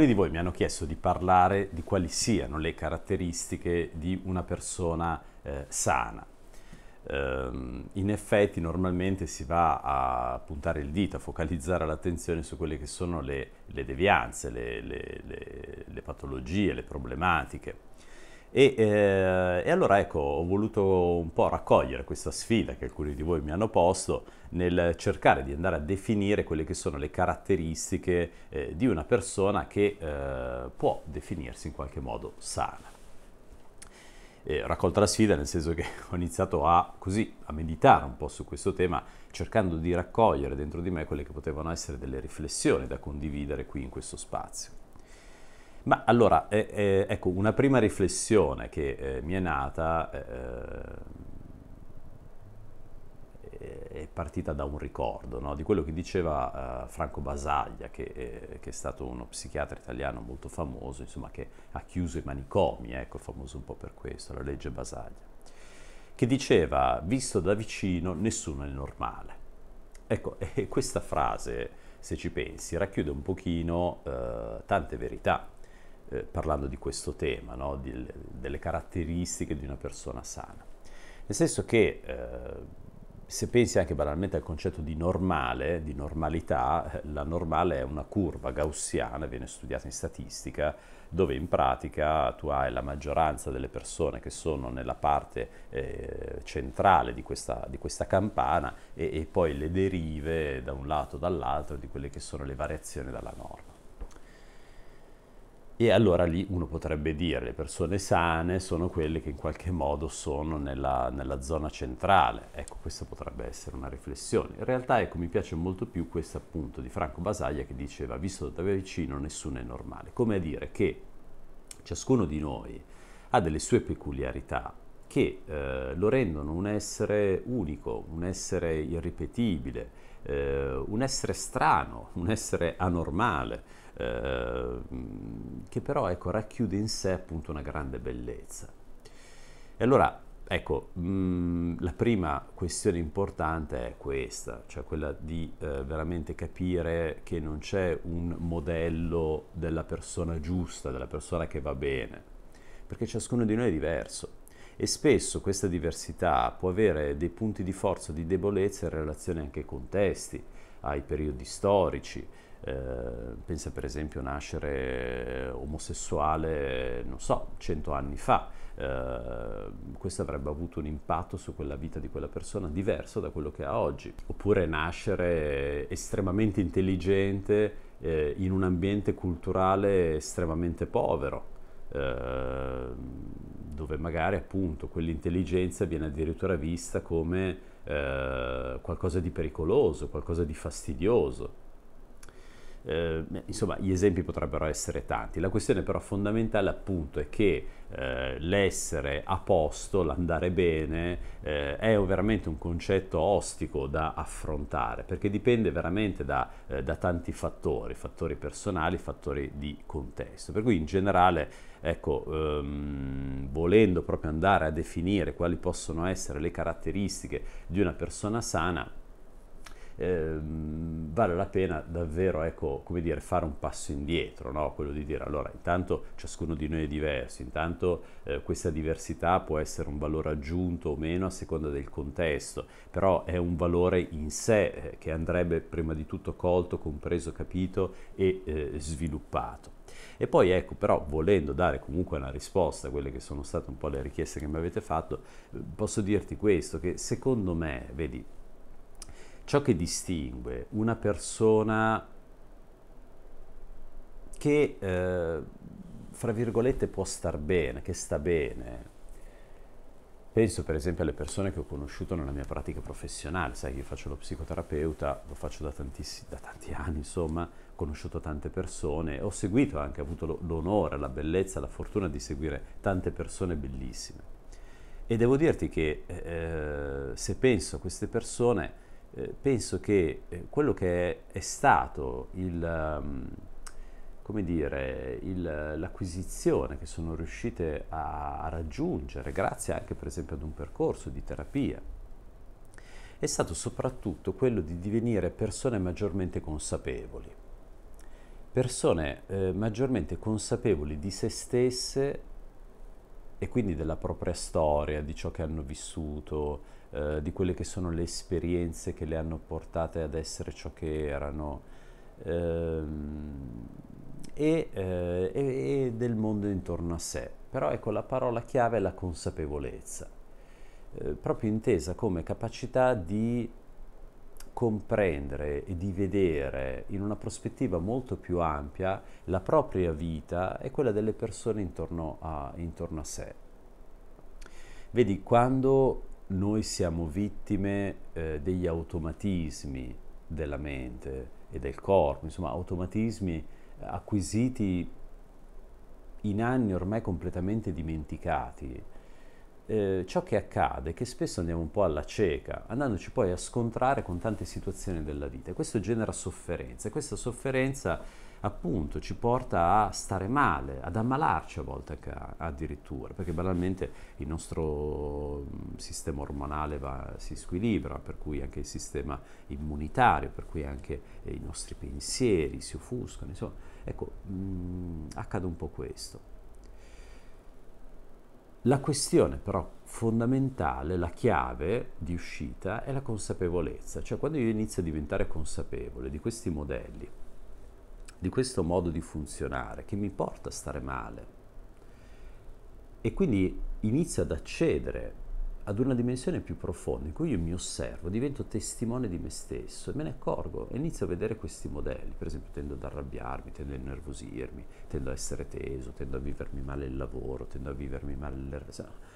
Alcuni di voi mi hanno chiesto di parlare di quali siano le caratteristiche di una persona eh, sana. Ehm, in effetti normalmente si va a puntare il dito, a focalizzare l'attenzione su quelle che sono le, le devianze, le, le, le patologie, le problematiche. E, eh, e, allora ecco, ho voluto un po' raccogliere questa sfida che alcuni di voi mi hanno posto nel cercare di andare a definire quelle che sono le caratteristiche eh, di una persona che eh, può definirsi in qualche modo sana. E raccolto la sfida nel senso che ho iniziato a, così, a meditare un po' su questo tema cercando di raccogliere dentro di me quelle che potevano essere delle riflessioni da condividere qui in questo spazio. Ma allora, eh, eh, ecco, una prima riflessione che eh, mi è nata eh, eh, è partita da un ricordo no? di quello che diceva eh, Franco Basaglia, che, che, è stato uno psichiatra italiano molto famoso, insomma, che ha chiuso i manicomi, ecco, famoso un po' per questo, la legge Basaglia, che diceva, visto da vicino, nessuno è normale. Ecco, questa frase, se ci pensi, racchiude un pochino tante verità eh, parlando di questo tema, no? di, delle caratteristiche di una persona sana. Nel senso che eh, se pensi anche banalmente al concetto di normale, di normalità, eh, la normale è una curva gaussiana, viene studiata in statistica, dove in pratica tu hai la maggioranza delle persone che sono nella parte eh, centrale di questa, di questa campana e, e poi le derive da un lato o dall'altro di quelle che sono le variazioni dalla norma. E allora lì uno potrebbe dire le persone sane sono quelle che in qualche modo sono nella, nella zona centrale. Ecco, questa potrebbe essere una riflessione. In realtà, ecco, mi piace molto più questo appunto di Franco Basaglia che diceva, visto da vicino nessuno è normale. Come a dire che ciascuno di noi ha delle sue peculiarità che eh, lo rendono un essere unico, un essere irripetibile, eh, un essere strano, un essere anormale, eh, che però ecco, racchiude in sé appunto una grande bellezza. E allora, ecco, mh, mm, la prima questione importante è questa, cioè quella di eh, veramente capire che non c'è un modello della persona giusta, della persona che va bene, perché ciascuno di noi è diverso e spesso questa diversità può avere dei punti di forza o di debolezza in relazione anche ai contesti, ai periodi storici. Eh, pensa per esempio nascere eh, omosessuale, non so, cento anni fa. Eh, questo avrebbe avuto un impatto su quella vita di quella persona diverso da quello che ha oggi. Oppure nascere estremamente intelligente eh, in un ambiente culturale estremamente povero. Eh, dove magari appunto quell'intelligenza viene addirittura vista come eh, qualcosa di pericoloso, qualcosa di fastidioso. Eh, insomma, gli esempi potrebbero essere tanti. La questione però fondamentale appunto è che eh, l'essere a posto, l'andare bene, eh, è veramente un concetto ostico da affrontare, perché dipende veramente da, eh, da tanti fattori, fattori personali, fattori di contesto. Per cui in generale Ecco, ehm, volendo proprio andare a definire quali possono essere le caratteristiche di una persona sana, eh, vale la pena davvero ecco, come dire, fare un passo indietro, no? quello di dire allora intanto ciascuno di noi è diverso, intanto eh, questa diversità può essere un valore aggiunto o meno a seconda del contesto, però è un valore in sé eh, che andrebbe prima di tutto colto, compreso, capito e eh, sviluppato. E poi ecco, però volendo dare comunque una risposta a quelle che sono state un po' le richieste che mi avete fatto, eh, posso dirti questo, che secondo me, vedi, ciò che distingue una persona che, eh, fra virgolette, può star bene, che sta bene. Penso per esempio alle persone che ho conosciuto nella mia pratica professionale, sai che io faccio lo psicoterapeuta, lo faccio da, da tanti anni, insomma, ho conosciuto tante persone, ho seguito anche, ho avuto l'onore, la bellezza, la fortuna di seguire tante persone bellissime. E devo dirti che eh, eh se penso a queste persone, eh, penso che eh, quello che è, stato il, ehm, come dire, il, l'acquisizione che sono riuscite a, a raggiungere, grazie anche per esempio ad un percorso di terapia, è stato soprattutto quello di divenire persone maggiormente consapevoli persone eh, maggiormente consapevoli di se stesse e quindi della propria storia, di ciò che hanno vissuto, eh, di quelle che sono le esperienze che le hanno portate ad essere ciò che erano ehm, e, eh, e, e del mondo intorno a sé. Però ecco, la parola chiave è la consapevolezza, eh, proprio intesa come capacità di comprendere e di vedere in una prospettiva molto più ampia la propria vita e quella delle persone intorno a, intorno a sé. Vedi, quando noi siamo vittime eh, degli automatismi della mente e del corpo, insomma automatismi acquisiti in anni ormai completamente dimenticati. Eh, ciò che accade è che spesso andiamo un po' alla cieca, andandoci poi a scontrare con tante situazioni della vita e questo genera sofferenza e questa sofferenza appunto ci porta a stare male, ad ammalarci a volte addirittura, perché banalmente il nostro mm, sistema ormonale va, si squilibra, per cui anche il sistema immunitario, per cui anche eh, i nostri pensieri si offuscano, insomma, ecco, mh, mm, accade un po' questo. La questione però fondamentale, la chiave di uscita è la consapevolezza, cioè quando io inizio a diventare consapevole di questi modelli, di questo modo di funzionare che mi porta a stare male. E quindi inizio ad accedere ad una dimensione più profonda in cui io mi osservo, divento testimone di me stesso e me ne accorgo e inizio a vedere questi modelli. Per esempio tendo ad arrabbiarmi, tendo a innervosirmi, tendo a essere teso, tendo a vivermi male il lavoro, tendo a vivermi male... le...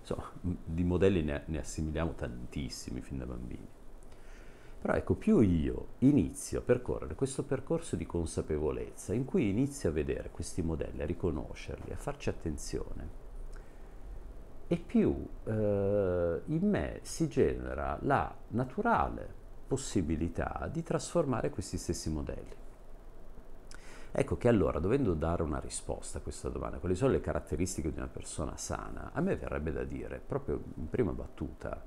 Insomma, di modelli ne, ne assimiliamo tantissimi fin da bambini. Però ecco, più io inizio a percorrere questo percorso di consapevolezza in cui inizio a vedere questi modelli, a riconoscerli, a farci attenzione, e più eh, in me si genera la naturale possibilità di trasformare questi stessi modelli. Ecco che allora, dovendo dare una risposta a questa domanda, quali sono le caratteristiche di una persona sana, a me verrebbe da dire, proprio in prima battuta,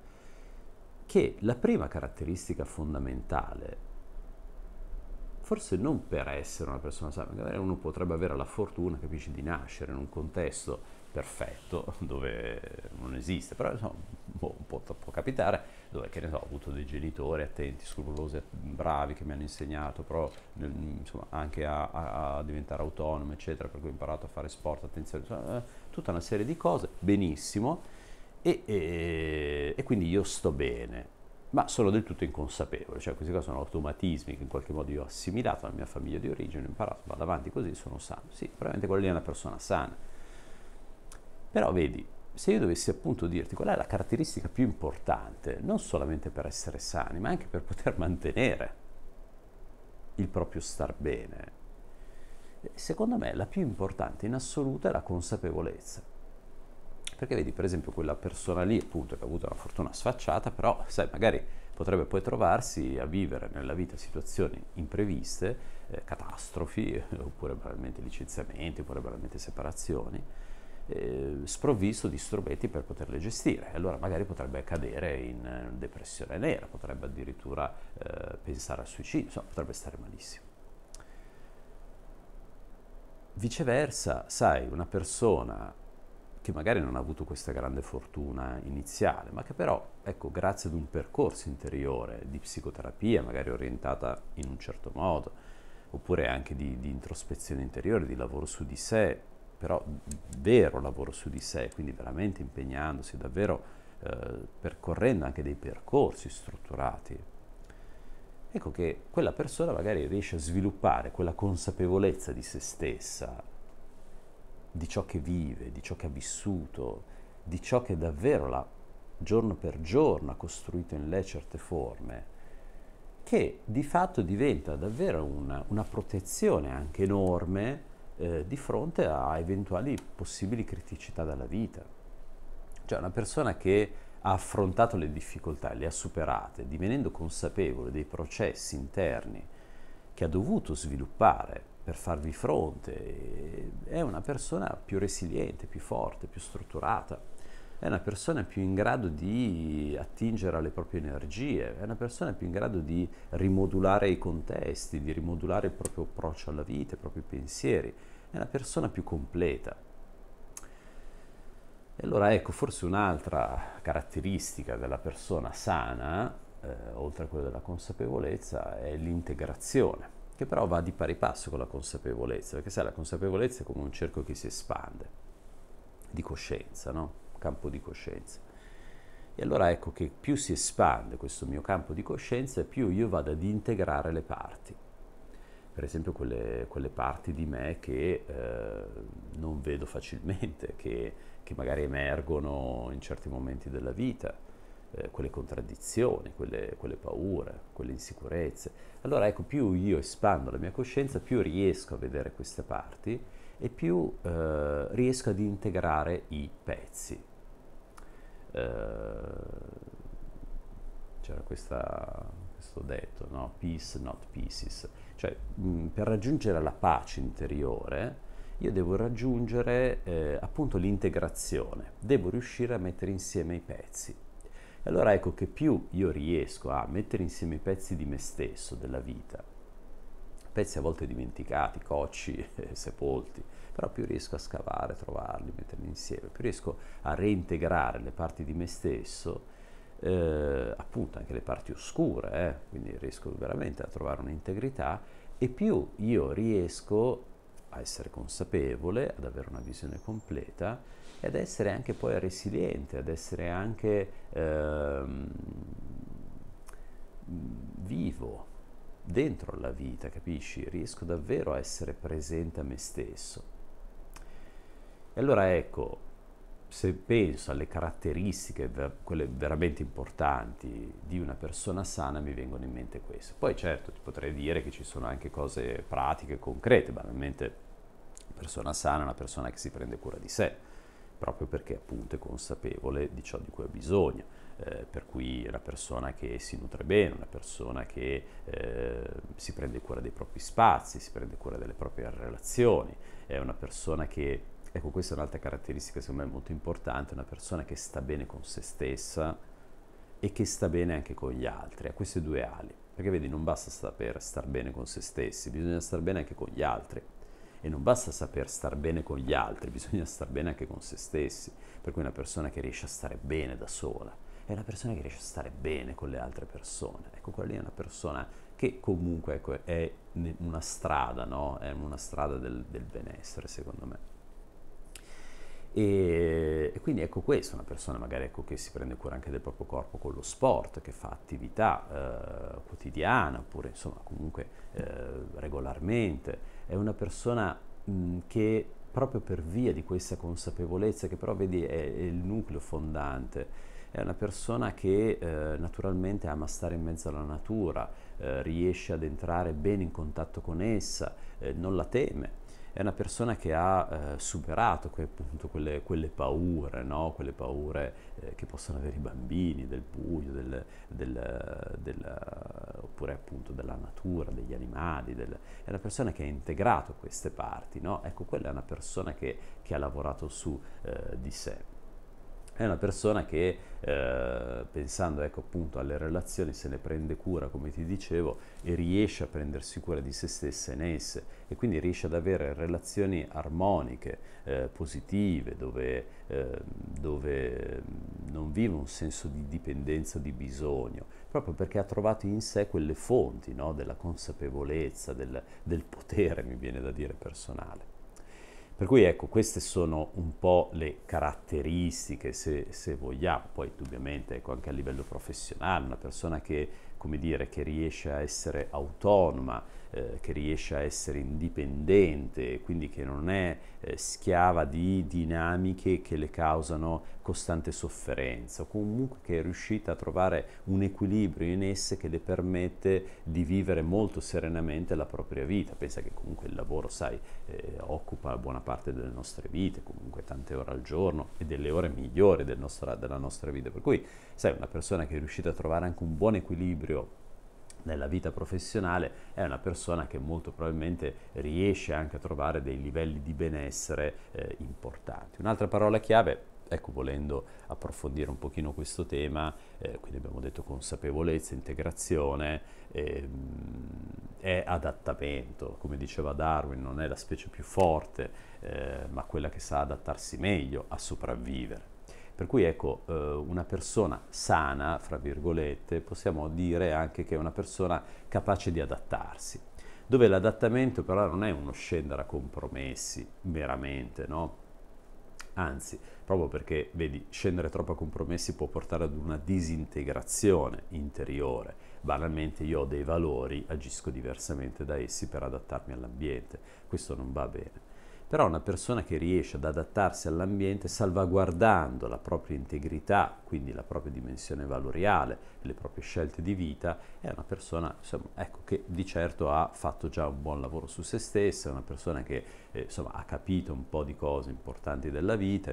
che la prima caratteristica fondamentale, forse non per essere una persona sana, magari uno potrebbe avere la fortuna, capisci, di nascere in un contesto perfetto dove non esiste, però insomma, boh, può, può, capitare dove che ne so, ho avuto dei genitori attenti, scrupolosi, bravi che mi hanno insegnato però nel, insomma, anche a, a, a, diventare autonomo, eccetera, per cui ho imparato a fare sport, attenzione, insomma, eh, tutta una serie di cose, benissimo, e, e, e quindi io sto bene ma sono del tutto inconsapevole, cioè questi qua sono automatismi che in qualche modo io ho assimilato alla mia famiglia di origine, ho imparato, vado avanti così, sono sano. Sì, probabilmente quella lì è una persona sana. Però vedi, se io dovessi appunto dirti qual è la caratteristica più importante, non solamente per essere sani, ma anche per poter mantenere il proprio star bene, secondo me la più importante in assoluto è la consapevolezza. Perché vedi, per esempio, quella persona lì, appunto, che ha avuto una fortuna sfacciata, però, sai, magari potrebbe poi trovarsi a vivere nella vita situazioni impreviste, eh, catastrofi, eh, oppure probabilmente licenziamenti, oppure probabilmente separazioni, eh, sprovvisto di strumenti per poterle gestire. Allora magari potrebbe cadere in eh, depressione nera, potrebbe addirittura pensare al suicidio, insomma, potrebbe stare malissimo. Viceversa, sai, una persona che magari non ha avuto questa grande fortuna iniziale, ma che però, ecco, grazie ad un percorso interiore di psicoterapia, magari orientata in un certo modo, oppure anche di, di introspezione interiore, di lavoro su di sé, però vero lavoro su di sé, quindi veramente impegnandosi, davvero eh, percorrendo anche dei percorsi strutturati. Ecco che quella persona magari riesce a sviluppare quella consapevolezza di se stessa, di ciò che vive, di ciò che ha vissuto, di ciò che davvero la, giorno per giorno ha costruito in lei certe forme, che di fatto diventa davvero una, una protezione anche enorme eh, di fronte a eventuali possibili criticità dalla vita. Cioè una persona che ha affrontato le difficoltà, le ha superate, divenendo consapevole dei processi interni che ha dovuto sviluppare per farvi fronte, è una persona più resiliente, più forte, più strutturata, è una persona più in grado di attingere alle proprie energie, è una persona più in grado di rimodulare i contesti, di rimodulare il proprio approccio alla vita, i propri pensieri, è una persona più completa. E allora ecco, forse un'altra caratteristica della persona sana, eh, oltre a quella della consapevolezza, è l'integrazione che però va di pari passo con la consapevolezza, perché sai, la consapevolezza è come un cerchio che si espande di coscienza, no? Campo di coscienza. E allora ecco che più si espande questo mio campo di coscienza, più io vado ad integrare le parti. Per esempio quelle, quelle parti di me che eh, non vedo facilmente, che, che magari emergono in certi momenti della vita, eh, quelle contraddizioni, quelle, quelle, paure, quelle insicurezze. Allora ecco, più io espando la mia coscienza, più riesco a vedere queste parti e più eh, riesco ad integrare i pezzi. Eh, c'era questa, questo detto, no? Peace, not pieces. Cioè, mh, mm, per raggiungere la pace interiore, io devo raggiungere eh, appunto l'integrazione, devo riuscire a mettere insieme i pezzi allora ecco che più io riesco a mettere insieme i pezzi di me stesso, della vita, pezzi a volte dimenticati, cocci, sepolti, però più riesco a scavare, trovarli, metterli insieme, più riesco a reintegrare le parti di me stesso, eh, appunto anche le parti oscure, eh, quindi riesco veramente a trovare un'integrità e più io riesco a essere consapevole, ad avere una visione completa e ad essere anche poi resiliente, ad essere anche ehm, vivo dentro alla vita, capisci? Riesco davvero a essere presente a me stesso. E allora ecco, se penso alle caratteristiche, quelle veramente importanti di una persona sana, mi vengono in mente queste. Poi certo ti potrei dire che ci sono anche cose pratiche, concrete, banalmente persona sana è una persona che si prende cura di sé, proprio perché appunto è consapevole di ciò di cui ha bisogno. Eh, per cui una persona che si nutre bene, una persona che eh, si prende cura dei propri spazi, si prende cura delle proprie relazioni, è una persona che, ecco questa è un'altra caratteristica secondo me molto importante, una persona che sta bene con se stessa e che sta bene anche con gli altri, ha queste due ali, perché vedi non basta saper star bene con se stessi, bisogna star bene anche con gli altri. E non basta saper star bene con gli altri, bisogna star bene anche con se stessi. Per cui una persona che riesce a stare bene da sola è una persona che riesce a stare bene con le altre persone. Ecco, quella lì è una persona che comunque ecco, è una strada, no? È una strada del, del benessere, secondo me. E, e, quindi ecco questo, una persona magari ecco che si prende cura anche del proprio corpo con lo sport, che fa attività eh, quotidiana oppure insomma comunque eh, regolarmente, è una persona mh, che proprio per via di questa consapevolezza che però vedi è, è il nucleo fondante, è una persona che eh, naturalmente ama stare in mezzo alla natura, eh, riesce ad entrare bene in contatto con essa, eh, non la teme è una persona che ha eh, superato que, appunto, quelle, quelle, paure, no? quelle paure eh, che possono avere i bambini del buio, del, del, del, oppure appunto della natura, degli animali, è una persona che ha integrato queste parti, no? ecco quella è una persona che, che ha lavorato su eh, di sé è una persona che eh, pensando ecco, appunto alle relazioni se ne prende cura, come ti dicevo, e riesce a prendersi cura di se stessa in esse e quindi riesce ad avere relazioni armoniche, eh, positive, dove, eh, dove, non vive un senso di dipendenza di bisogno, proprio perché ha trovato in sé quelle fonti no, della consapevolezza, del, del potere, mi viene da dire, personale. Per cui ecco, queste sono un po' le caratteristiche, se, se vogliamo, poi indubbiamente ecco, anche a livello professionale, una persona che, come dire, che riesce a essere autonoma, eh, che riesce a essere indipendente, quindi che non è eh, schiava di dinamiche che le causano costante sofferenza, o comunque che è riuscita a trovare un equilibrio in esse che le permette di vivere molto serenamente la propria vita. Pensa che comunque il lavoro, sai, eh, occupa buona parte delle nostre vite, comunque tante ore al giorno e delle ore migliori del nostra, della nostra vita. Per cui, sai, una persona che è riuscita a trovare anche un buon equilibrio nella vita professionale è una persona che molto probabilmente riesce anche a trovare dei livelli di benessere eh, importanti. Un'altra parola chiave ecco, volendo approfondire un pochino questo tema, eh, quindi abbiamo detto consapevolezza, integrazione, ehm, è adattamento, come diceva Darwin, non è la specie più forte, eh, ma quella che sa adattarsi meglio a sopravvivere. Per cui ecco, eh, una persona sana, fra virgolette, possiamo dire anche che è una persona capace di adattarsi, dove l'adattamento però non è uno scendere a compromessi, veramente, no? Anzi, proprio perché, vedi, scendere troppo a compromessi può portare ad una disintegrazione interiore. Banalmente io ho dei valori, agisco diversamente da essi per adattarmi all'ambiente. Questo non va bene però una persona che riesce ad adattarsi all'ambiente salvaguardando la propria integrità, quindi la propria dimensione valoriale, le proprie scelte di vita, è una persona insomma, ecco, che di certo ha fatto già un buon lavoro su se stessa, è una persona che eh, insomma, ha capito un po' di cose importanti della vita,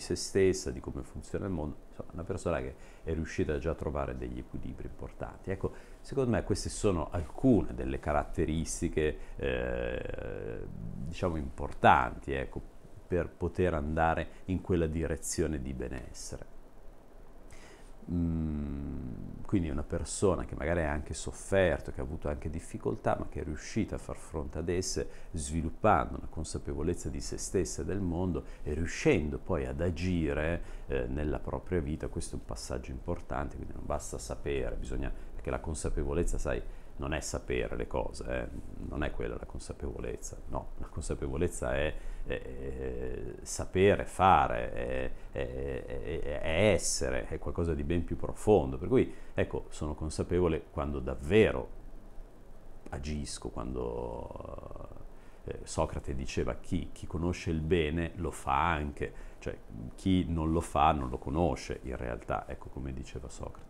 di se stessa, di come funziona il mondo, insomma una persona che è riuscita già a trovare degli equilibri importanti. Ecco, secondo me queste sono alcune delle caratteristiche eh, diciamo importanti ecco, per poter andare in quella direzione di benessere. Mm quindi una persona che magari ha anche sofferto, che ha avuto anche difficoltà, ma che è riuscita a far fronte ad esse sviluppando una consapevolezza di se stessa e del mondo e riuscendo poi ad agire eh, nella propria vita, questo è un passaggio importante, quindi non basta sapere, bisogna, che la consapevolezza, sai, non è sapere le cose, eh? non è quella la consapevolezza, no, la consapevolezza è, è, è sapere, fare, è, è, essere, è qualcosa di ben più profondo, per cui ecco, sono consapevole quando davvero agisco, quando eh, Socrate diceva chi, chi conosce il bene lo fa anche, cioè chi non lo fa non lo conosce in realtà, ecco come diceva Socrate.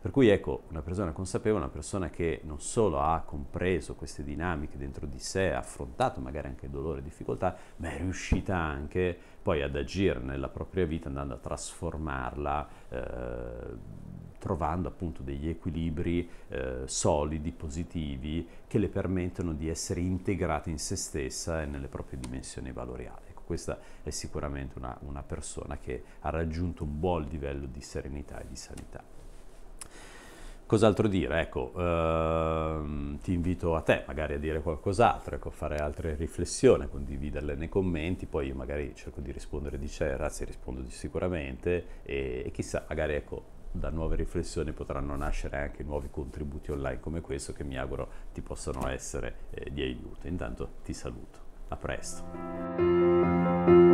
Per cui ecco, una persona consapevole, una persona che non solo ha compreso queste dinamiche dentro di sé, ha affrontato magari anche dolore e difficoltà, ma è riuscita anche poi ad agire nella propria vita andando a trasformarla, eh, trovando appunto degli equilibri eh, solidi, positivi, che le permettono di essere integrate in se stessa e nelle proprie dimensioni valoriali ecco, questa è sicuramente una, una, persona che ha raggiunto un buon livello di serenità e di sanità. Cos'altro dire? Ecco, ehm, ti invito a te magari a dire qualcos'altro, ecco, fare altre riflessioni, condividerle nei commenti, poi io magari cerco di rispondere di razzi, rispondo di sicuramente e, e, chissà, magari ecco, da nuove riflessioni potranno nascere anche nuovi contributi online come questo che mi auguro ti possano essere eh, di aiuto. Intanto ti saluto, a presto.